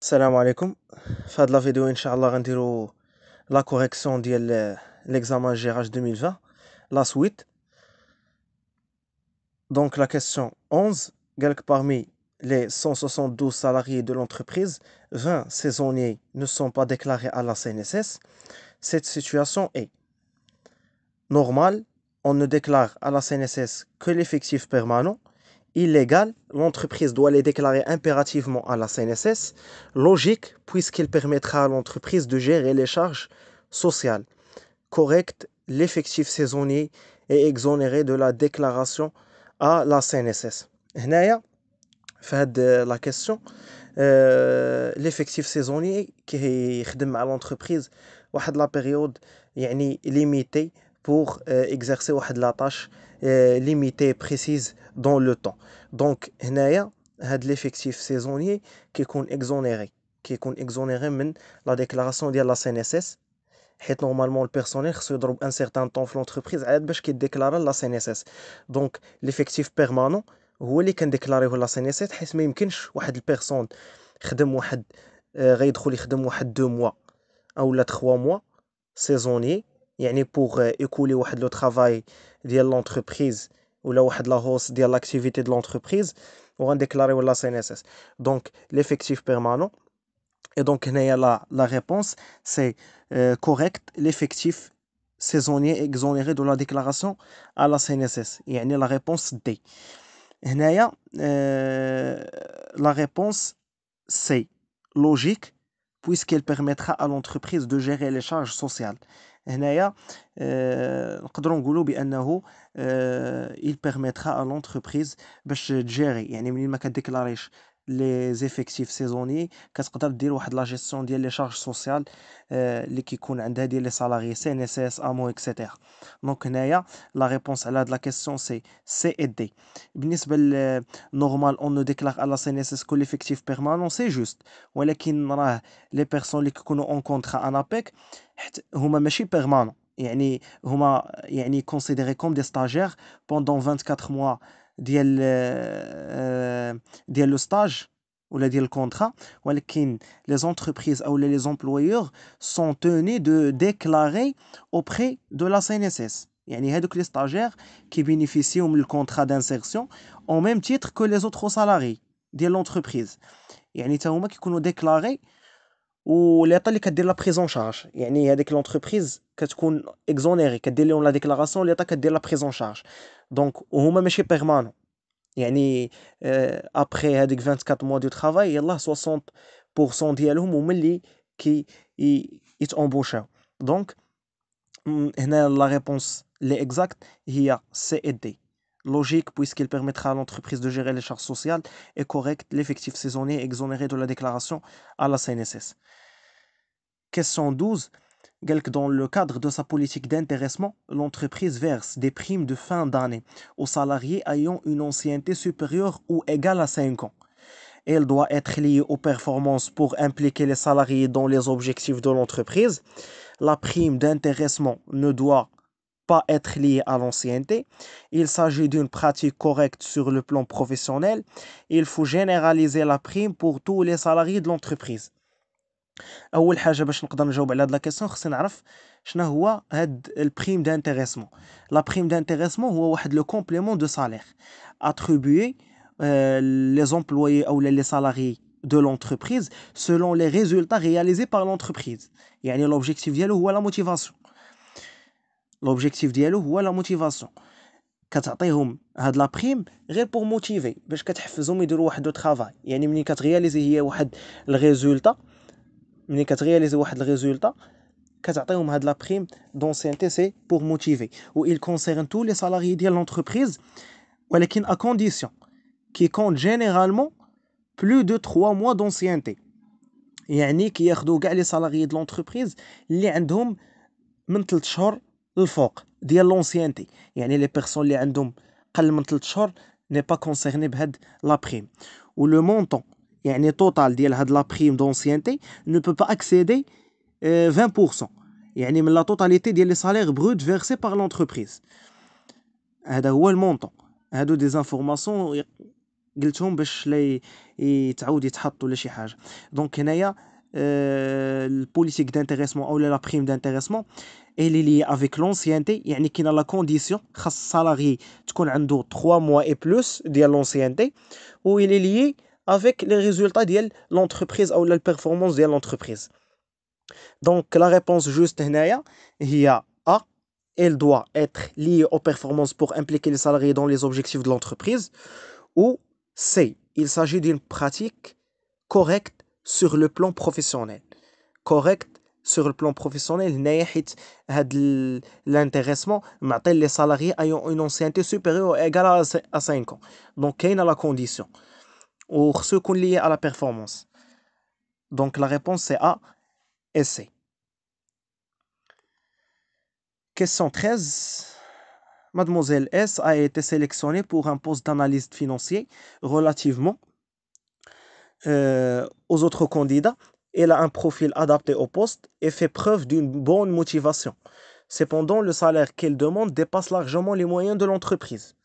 Salam عليكم في la la vidéo ان شاء الله de لا كوريكسيون 2020 la suite Donc la question 11, parmi les 172 salariés de l'entreprise, 20 saisonniers ne sont pas déclarés à la CNSS. Cette situation est normale. On ne déclare à la CNSS que l'effectif permanent Illégal, l'entreprise doit les déclarer impérativement à la CNSS, logique puisqu'il permettra à l'entreprise de gérer les charges sociales. Correct, l'effectif saisonnier est exonéré de la déclaration à la CNSS. هنايا de la question. Euh, l'effectif saisonnier qui est مع à واحد la période période limitée, pour euh, exercer la tâche euh, limitée et précise dans le temps. Donc, il a y l'effectif saisonnier qui est exonéré, qui est exonéré de la déclaration de la CNSS. normalement, le personnel donne un certain temps pour l'entreprise pour déclarer la CNSS. Donc, l'effectif permanent, هو اللي qui لا سي la اس il حيت ما يمكنش واحد البيرسون خدم واحد euh، غيدخل يخدم deux mois ou trois تخوا موا سيزوني pour euh, écouler le travail travail via ou ou là واحد de la hausse de l'activité de l'entreprise لا سي déclarer la اس donc l'effectif permanent Et donc, la, réponse, c'est euh, correct, l'effectif saisonnier exonéré de la déclaration à la CNSS. Et la réponse D. Euh, la réponse C, logique, puisqu'elle permettra à l'entreprise de gérer les charges sociales. هنايا آه، نقدروا نقولوا بانه آه، il permettra à l'entreprise باش تجيري يعني منين ما كديكلاريش les effectifs saisonniers qu'est-ce qu'on a dire de la gestion des charges sociales euh, les qui les salariés Cnss AMO etc donc la réponse à la la question c'est c'est aidé bien sûr euh, normal on ne déclare à la Cnss que l'effectif permanent, c'est juste mais les personnes les qui ont rencontrent à nappek e ils sont permanents ils sont considérés comme des stagiaires pendant 24 mois le stage ou le contrat, les entreprises ou les employeurs sont tenus de déclarer auprès de la CNSS. Il y a les stagiaires qui bénéficient du contrat d'insertion au même titre que les autres salariés de l'entreprise. Il y a des gens qui ont déclaré ou l'état qui cadre la prise en charge, y'a ni avec l'entreprise qu'est-ce qu'on exonère, qui a la déclaration, l'état qui a la prise en charge, donc au moment permanent, y'a ni euh, après 24 mois de travail, il y a 60% d'élus ou li qui ont donc la réponse exacte il y logique puisqu'il permettra à l'entreprise de gérer les charges sociales et correcte l'effectif saisonnier exonéré de la déclaration à la CNSS. Question 12. Dans le cadre de sa politique d'intéressement, l'entreprise verse des primes de fin d'année aux salariés ayant une ancienneté supérieure ou égale à 5 ans. Elle doit être liée aux performances pour impliquer les salariés dans les objectifs de l'entreprise. La prime d'intéressement ne doit pas être lié à l'ancienneté. Il s'agit d'une pratique correcte sur le plan professionnel. Il faut généraliser la prime pour tous les salariés de l'entreprise. اول حاجه باش نقدر نجاوب على هاد لا كيسيون خصني نعرف شنو هو هاد البريم prime لا بريم دانتيريسمون هو واحد لو كومبليمون دو سالير اتريبيي لي employés salariés de l'entreprise selon les résultats réalisés par l'entreprise يعني l'objectif ديالو هو la motivation لوبجيكتيف ديالو هو لا موتيفاسيون كتعطيهم هاد لا بريم غير بور موتيفي باش كتحفزهم يديروا واحد لو طرافاي يعني ملي كتغياليزي هي واحد الريزولتا ملي كتغياليزي واحد الريزولتا كتعطيهم هاد لا بريم دونسينتي سي بور موتيفي و il concerne تو لي salariés ديال l'entreprise ولكن à condition qui compte généralement plus de 3 mois d'ancienneté يعني كياخذوا كاع لي salariés de l'entreprise اللي عندهم من 3 شهور الفوق ديال لونسيانتي يعني لي بيرسون اللي عندهم قل من 3 شهور ني با كونسيرني بهاد لا بريم و لو مونطون يعني توتال ديال هاد لا بريم دونسيانتي نو بو با اكسيدي 20% يعني من لا توتاليتي ديال لي سالير بروت فيرسي باغ لونتربريز هذا هو المونطون هادو دي زانفورماسيون قلتهم باش لا يتعاود يتحط ولا شي حاجه دونك هنايا البوليتيك euh, دانتيريسمون او لا بريم دانتيريسمون Il est liée avec l'ancienneté يعني كاينه la condition خاص السالاري تكون عنده trois mois et plus de l'ancienneté ou il est lié avec les résultats de l'entreprise ou la performance de l'entreprise donc la réponse juste Il y A elle doit être liée aux performances pour impliquer les salariés dans les objectifs de l'entreprise ou C il s'agit d'une pratique correcte sur le plan professionnel correcte sur le plan professionnel, l'intéressement, les salariés ayant une ancienneté supérieure ou égale à 5 ans. Donc, quelle est la condition. Ou ce qu'on lié à la performance. Donc, la réponse c'est A et C. Question 13. Mademoiselle S a été sélectionnée pour un poste d'analyste financier relativement euh, aux autres candidats elle a un profil adapté au poste et fait preuve d'une bonne motivation. Cependant, le salaire qu'il demande dépasse largement les moyens de l'entreprise.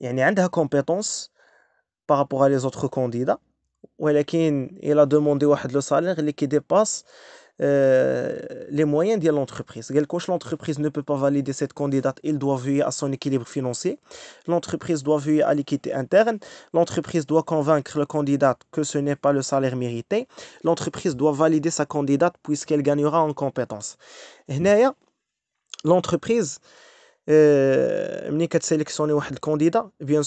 Il a des compétences par rapport à les autres candidats, mais il a demandé le salaire qui dépasse euh, les moyens de l'entreprise. Quand l'entreprise ne peut pas valider cette candidate, il doit veiller à son équilibre financier. L'entreprise doit veiller à l'équité interne. L'entreprise doit convaincre le candidat que ce n'est pas le salaire mérité. L'entreprise doit valider sa candidate puisqu'elle gagnera en compétences. L'entreprise, quand elle واحد الكونديدا بيان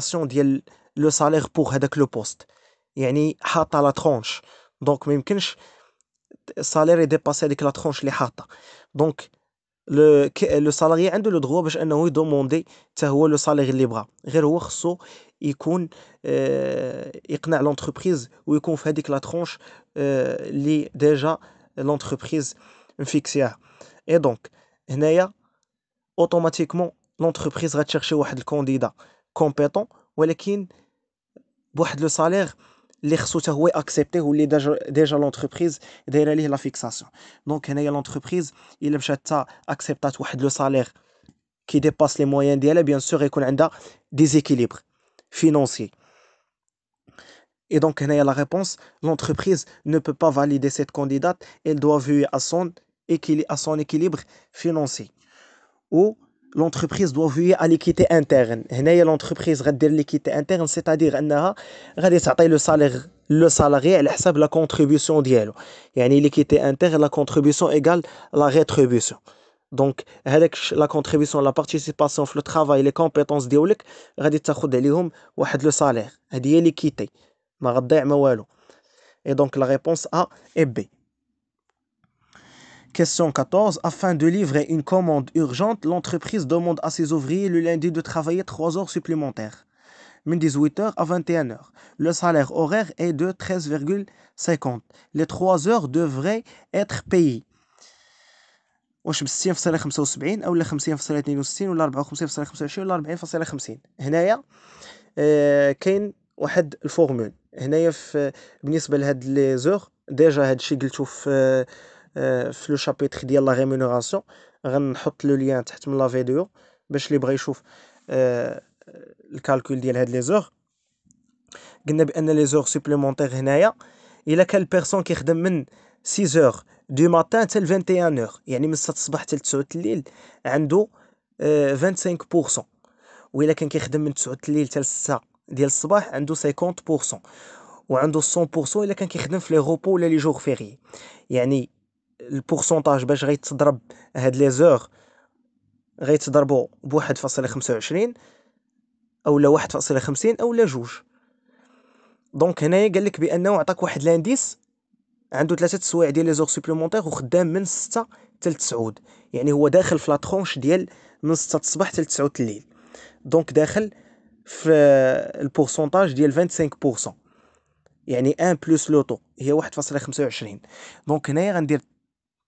سور le salaire pour a هي la fixation le salaire pour يعني حاطه لا ترونش دونك ما يمكنش السالير يديباسي هذيك لا ترونش اللي حاطه دونك لو لو سالاري عنده لو دغوا باش انه يدوموندي حتى هو لو سالير اللي بغا غير هو خصو يكون اه يقنع لونتربريز ويكون في هذيك لا ترونش اه اللي ديجا لونتربريز مفيكسيها اي دونك هنايا اوتوماتيكمون لونتربريز غتشيرشي واحد الكونديدا كومبيتون ولكن بواحد لو سالير les ressources acceptées ou déjà l'entreprise derrière la fixation. Donc, l'entreprise, il a accepté le salaire qui dépasse les moyens d'elle, bien sûr, et qu'on a des équilibres financiers. Et donc, il y la réponse, l'entreprise ne peut pas valider cette candidate, elle doit veiller à son, à son équilibre financier. Ou, l'entreprise doit veiller à l'équité interne. l'entreprise va l'équité interne, c'est-à-dire qu'elle le salaire le salarié à l'حساب la contribution l'équité interne la contribution égale la rétribution. Donc la contribution la participation le travail les compétences de غادي تاخذ عليهم le salaire. l'équité. Ma Et donc la réponse A et B. Question 14. Afin de livrer une commande urgente, l'entreprise demande à ses ouvriers le lundi de travailler 3 heures supplémentaires, de 18h à 21h. Le salaire horaire est de 13,50. Les 3 heures devraient être payées. واش ب 60.75 ولا 50.62 ولا 54.25 ولا 40.50 هنايا كاين واحد الفورمول هنايا بالنسبه لهاد لي زور ديجا هادشي قلتو في آه، في لو شابيتر ديال لا ريمونيراسيون غنحط لو ليان تحت من لا فيديو باش اللي بغى يشوف آه، الكالكول ديال هاد لي زور قلنا بان لي زور سوبليمونتير هنايا الا كان البيرسون كيخدم من 6 زور دو ماتان حتى ل 21 اور يعني من 6 الصباح حتى ل 9 الليل عنده 25% آه، وإلا كان كيخدم من 9 الليل حتى ل 6 ديال الصباح عنده 50% وعنده 100% الا كان كيخدم في لي روبو ولا لي جوغ فيغي يعني البورسونتاج باش غيتضرب هاد لي زور غيتضربو بواحد فاصلة خمسة وعشرين اولا واحد فاصلة خمسين اولا جوج دونك هنايا قال لك بانه عطاك واحد لانديس عنده ثلاثة سوايع ديال لي زور سوبليمونتير وخدام من ستة حتى تسعود يعني هو داخل في لاطخونش ديال من ستة الصباح حتى تسعود الليل دونك داخل في البورسونتاج ديال 25% يعني ان بلوس لوطو هي 1.25 دونك هنايا غندير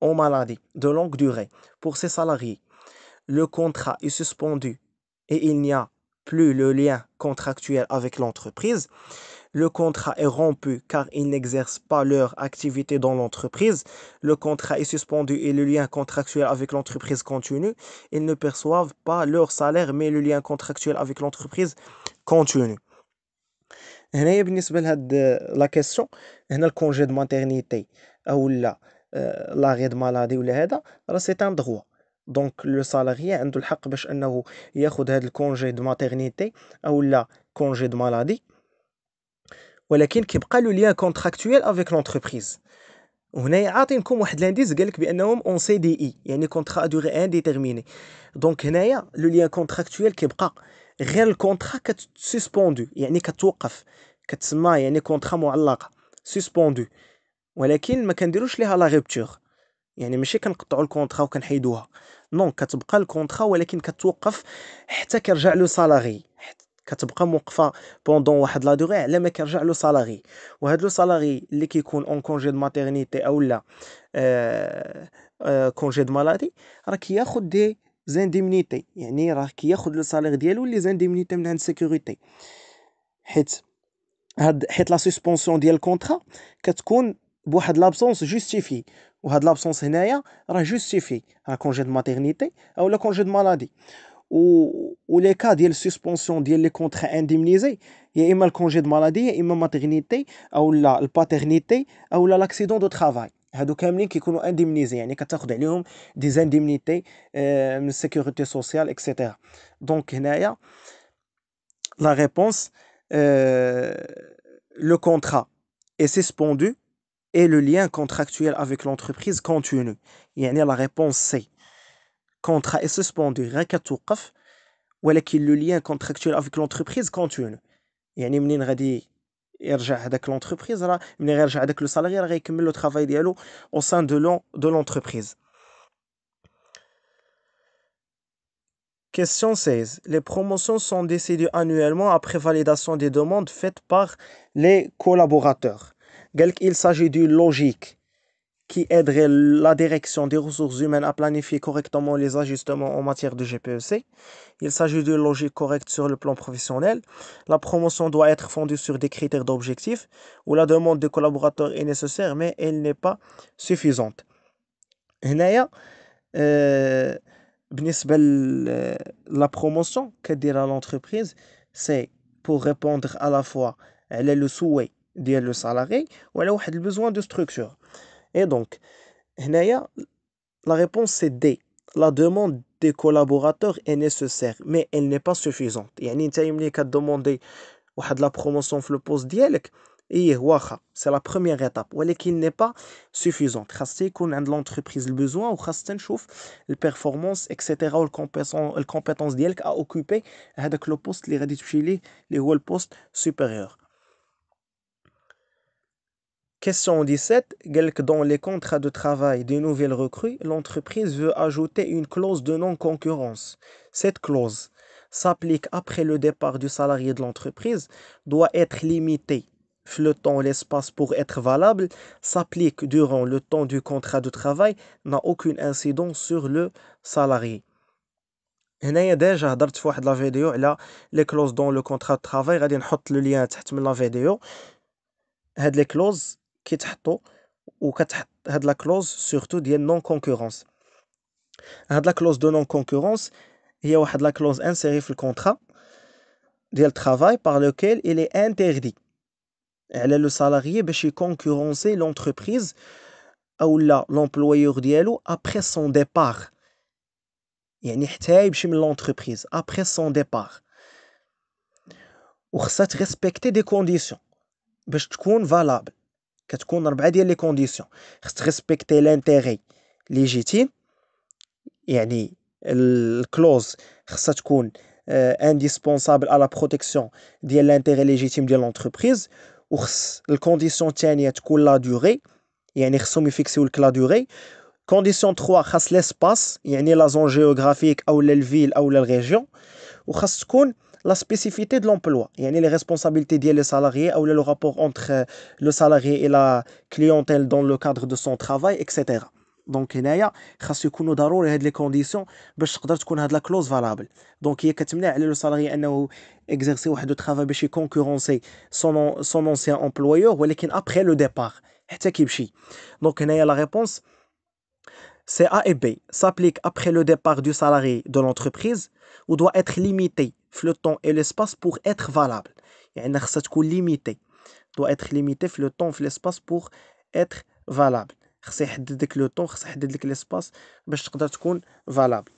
en maladie de longue durée pour ses salariés, le contrat est suspendu et il n'y a plus le lien contractuel avec l'entreprise, le contrat est rompu car ils n'exercent pas leur activité dans l'entreprise, le contrat est suspendu et le lien contractuel avec l'entreprise continue, ils ne perçoivent pas leur salaire mais le lien contractuel avec l'entreprise continue. هنايا بالنسبه لهاد لا كيسيون هنا الكونجي دو ماتيرنيتي آه، لاغي مال مالادي ولا هذا راه سي ان دغوا دونك لو سالاريي عنده الحق باش انه ياخذ هاد الكونجي دو ماتيرنيتي اولا كونجي دو مالادي ولكن كيبقى لو ليا كونتراكتويل افيك لونتربريز وهنايا عاطينكم واحد لانديز قال لك بانهم اون سي دي اي يعني كونترا دوري ديترميني دونك هنايا لو ليا كونتراكتويل كيبقى غير الكونترا كتسسبوندو يعني كتوقف كتسمى يعني كونترا معلقه سسبوندو ولكن ما كنديروش ليها لا غيبتور يعني ماشي كنقطعوا الكونطرا وكنحيدوها نو كتبقى الكونطرا ولكن كتوقف حتى كيرجع له سالاري كتبقى موقفه بوندون واحد لا دوغي على ما كيرجع له سالاري وهاد لو سالاري اللي كيكون اون كونجي دو ماتيرنيتي اولا آه آه كونجي دو مالادي راه كياخذ دي زانديمنيتي يعني راه كياخذ لو سالير ديالو لي زانديمنيتي من عند سيكوريتي حيت هاد حيت لا سسبونسيون ديال الكونطرا كتكون de l'absence justifie ou de l'absence naya rajustifie un congé de maternité ou le congé de maladie ou les cas de suspension d'hier les contrats indemnisés il y a le congé de maladie il y a maternité la paternité ou l'accident de travail les qui sont indemnisés il y a des indemnités sécurité sociale etc donc la réponse le contrat est suspendu et le lien contractuel avec l'entreprise continue. la réponse C. Contrat est suspendu, rien ou le lien contractuel avec l'entreprise continue. يعني منين غادي يرجع هذاك l'entreprise راه منين غيرجع هذاك لو سالاري راه غيكمل le travail ديالو au sein de de l'entreprise. Question 16. Les promotions sont décidées annuellement après validation des demandes faites par les collaborateurs. Il s'agit d'une logique qui aiderait la direction des ressources humaines à planifier correctement les ajustements en matière de GPEC. Il s'agit d'une logique correcte sur le plan professionnel. La promotion doit être fondée sur des critères d'objectifs où la demande des collaborateurs est nécessaire, mais elle n'est pas suffisante. بالنسبة euh, euh, la promotion que dira l'entreprise c'est pour répondre à la fois à le souhait le salarié ou alors il a besoin de structure et donc la réponse c'est d la demande des collaborateurs est nécessaire mais elle n'est pas suffisante et elle' a un demander la promotion le poste dire et c'est la première étape ou elle n'est pas suffisante parce qu'on a de l'entreprise le besoin ou parce qu'un performance etc ou le les compétences dire à occuper avec de poste les redresser les le postes supérieurs Question 17. Dans les contrats de travail des nouvelles recrues, l'entreprise veut ajouter une clause de non-concurrence. Cette clause s'applique après le départ du salarié de l'entreprise, doit être limitée. Le l'espace pour être valable s'applique durant le temps du contrat de travail, n'a aucune incidence sur le salarié. ديجا هضرت في واحد لا فيديو على غادي نحط لو kitatto ou de la clause surtout de non concurrence had la clause de non concurrence il y a la clause insérée le contrat de travail par lequel il est interdit elle est le salarié bch concurrencer l'entreprise ou l'employeur après son départ y en l'entreprise après son départ Il ch cette respecter des conditions bch qu'on valable les conditions, Respecter l'intérêt légitime, il y a clause indispensable à la protection de l'intérêt légitime de l'entreprise, Les conditions a la durée, il y a la durée, condition 3, il l'espace, il la zone géographique, il la ville, ou la région, la spécificité de l'emploi et les responsabilités des salariés, ou le rapport entre euh, le salarié et la clientèle dans le cadre de son travail, etc. Donc, il y a des ce qu'on les conditions, pour ne peux pas la clause valable. Donc, il est que le salarié, il a de travail, pour chez concurrencer son ancien employeur. Ou après le départ, est-ce qu'il y a la réponse? A et B s'appliquent après le départ du salarié de l'entreprise ou doit être limité le temps et l'espace pour être valable. a limitée. doit être limité le temps l'espace pour être valable. l'espace valable.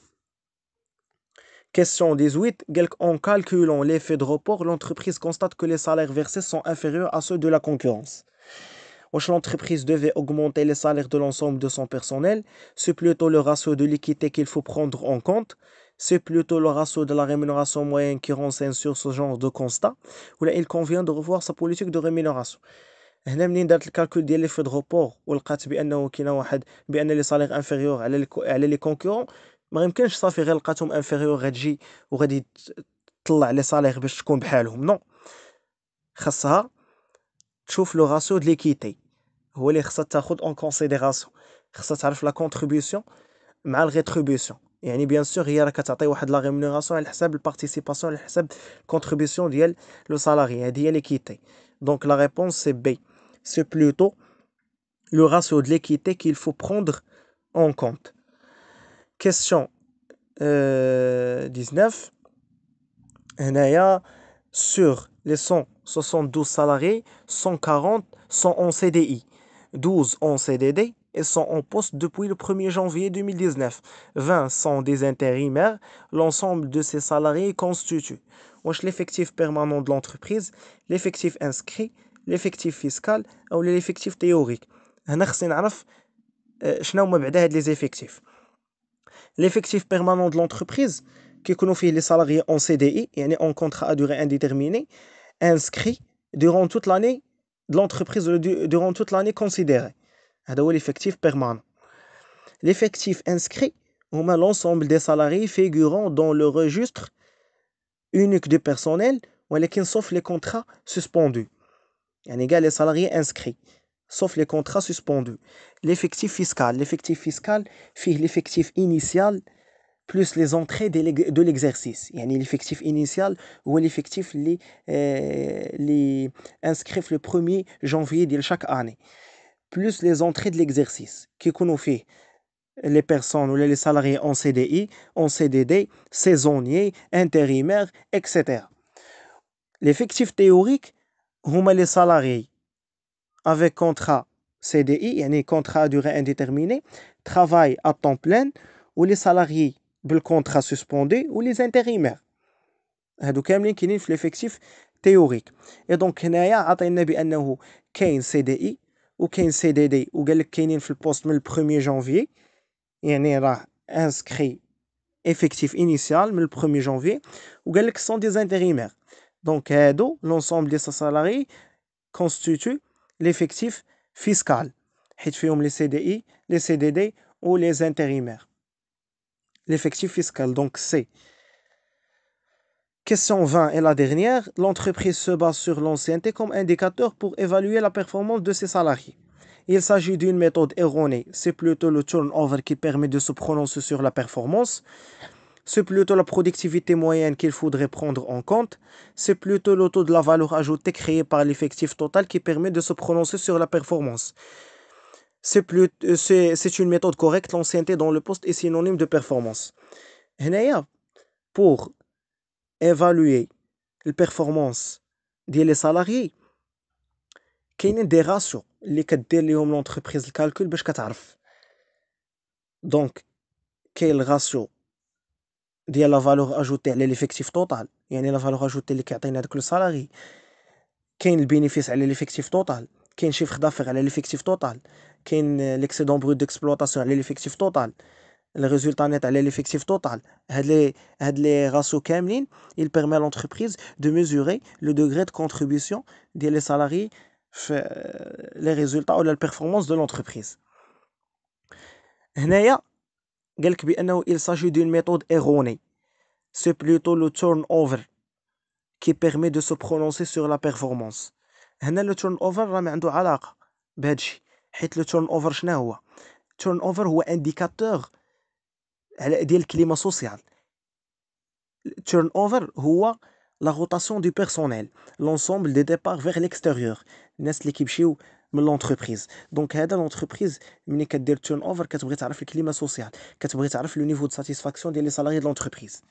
Question 18. En calculant l'effet de report, l'entreprise constate que les salaires versés sont inférieurs à ceux de la concurrence l'entreprise devait augmenter les salaires de l'ensemble de son personnel, c'est plutôt le ratio de l'équité qu'il faut prendre en compte, c'est plutôt le ratio de la rémunération moyenne qui renseigne sur ce genre de constat, Ou là, il convient de revoir sa politique de rémunération. هنا منين دارت الكالكول ديال لي فو دو report. ولقات بانه كاين واحد بان لي سالير انفيريور على على لي كونكورون ما يمكنش صافي غير لقاتهم انفيريور غتجي وغادي تطلع لي سالير باش تكون بحالهم نو خاصها le ratio de l'équité. Vous cette les prendre en considération. ça allez la contribution, mal rétribution. Et bien sûr, il y a la rémunération, la participation, la contribution, le salarié, l'équité. Donc la réponse, c'est B. C'est plutôt le ratio de l'équité qu'il faut prendre en compte. Question 19. Euh, sur les sons. 72 salariés, 140 sont en CDI, 12 en CDD et sont en poste depuis le 1er janvier 2019. 20 sont des intérimaires. L'ensemble de ces salariés constitue l'effectif permanent de l'entreprise, l'effectif inscrit, l'effectif fiscal ou l'effectif théorique. Euh, les effectifs. L'effectif permanent de l'entreprise, qui connaît les salariés en CDI, et en contrat à durée indéterminée, inscrit durant toute l'année de l'entreprise durant toute l'année considérée. à l'effectif permanent. L'effectif inscrit هما l'ensemble des salariés figurant dans le registre unique du personnel sauf les contrats suspendus. يعني les salariés inscrits sauf les contrats suspendus. L'effectif fiscal, l'effectif fiscal فيه l'effectif initial plus les entrées de l'exercice. y a l'effectif initial ou l'effectif euh, inscrit le 1er janvier de chaque année. Plus les entrées de l'exercice. Qui qu'on fait les personnes ou les salariés en CDI, en CDD, saisonniers, intérimaires, etc. L'effectif théorique, où les salariés avec contrat CDI, yani contrat à durée indéterminée, travail à temps plein, ou les salariés le contrat suspendu ou les intérimaires. C'est-à-dire dans l'effectif théorique. Et donc, il y a un CDI ou un CDD ou quelqu'un qui dans le poste 1er janvier, il y a un inscrit effectif initial le 1er janvier ou quelqu'un qui est intérimaires. Donc, l'ensemble de ces salariés constitue l'effectif fiscal. Il y a CDI, les CDD ou les intérimaires l'effectif fiscal, donc c'est Question 20 et la dernière, l'entreprise se base sur l'ancienneté comme indicateur pour évaluer la performance de ses salariés. Il s'agit d'une méthode erronée, c'est plutôt le turnover qui permet de se prononcer sur la performance, c'est plutôt la productivité moyenne qu'il faudrait prendre en compte, c'est plutôt le taux de la valeur ajoutée créée par l'effectif total qui permet de se prononcer sur la performance. Euh, c'est une méthode correcte. L'ancienneté dans le poste est synonyme de performance. Pour évaluer la performance des salariés, il y a des ratios que l'entreprise le calcul Donc, quel ratio de la valeur ajoutée à l'effectif total il y a la valeur ajoutée à كيعطينا le salarié. est le bénéfice à l'effectif total. Qui un chiffre d'affaires à l'effectif total, qui brut d'exploitation à l'effectif total, le résultat net à l'effectif total. Les ratios Kemlin permettent à l'entreprise de mesurer le degré de contribution des salariés, les résultats ou la performance de l'entreprise. Il s'agit d'une méthode erronée. C'est plutôt le turnover qui permet de se prononcer sur la performance. هنا لو تيرن اوفر راه ما عنده علاقه بهذا الشيء حيت لو تيرن اوفر شنو هو تيرن اوفر هو انديكاتور على ديال الكليما سوسيال تورن اوفر هو لا روتاسيون دو بيرسونيل لونسومبل دي ديبار فيغ ليكستيريور الناس اللي كيمشيو من لونتربريز دونك هذا لونتربريز ملي كدير تورن اوفر كتبغي تعرف الكليما سوسيال كتبغي تعرف لو نيفو دو ساتيسفاكسيون ديال لي سالاري دو لونتربريز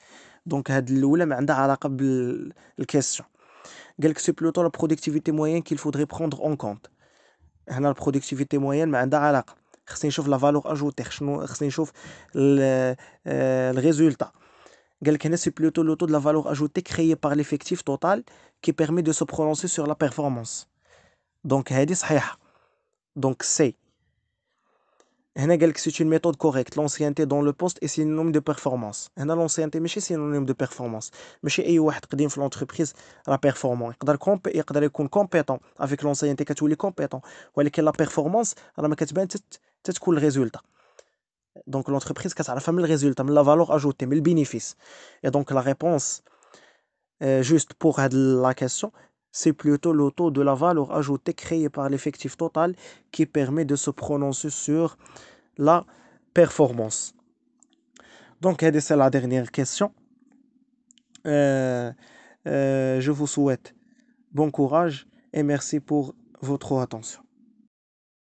دونك هاد الاولى ما عندها علاقه بالكيستيون c'est plutôt la productivité moyenne qu'il faudrait prendre en compte la productivité moyenne mais la valeur ajoutée euh, le résultat c'est plutôt le taux de la valeur ajoutée créée par l'effectif total qui permet de se prononcer sur la performance donc donc c'est c'est une méthode correcte. L'ancienneté dans le poste est synonyme de performance. L'enseignement, c'est synonyme de performance. Mais si vous avez une entreprise, elle a performant. Si vous avez une compétence avec l'ancienneté, elle a performant. Si vous performance, c'est le résultat. Donc l'entreprise a le résultat, la valeur ajoutée, le bénéfice. Et donc la réponse, euh, juste pour la question c'est plutôt le taux de la valeur ajoutée créée par l'effectif total qui permet de se prononcer sur la performance. Donc, c'est la dernière question. Euh, euh, je vous souhaite bon courage et merci pour votre attention.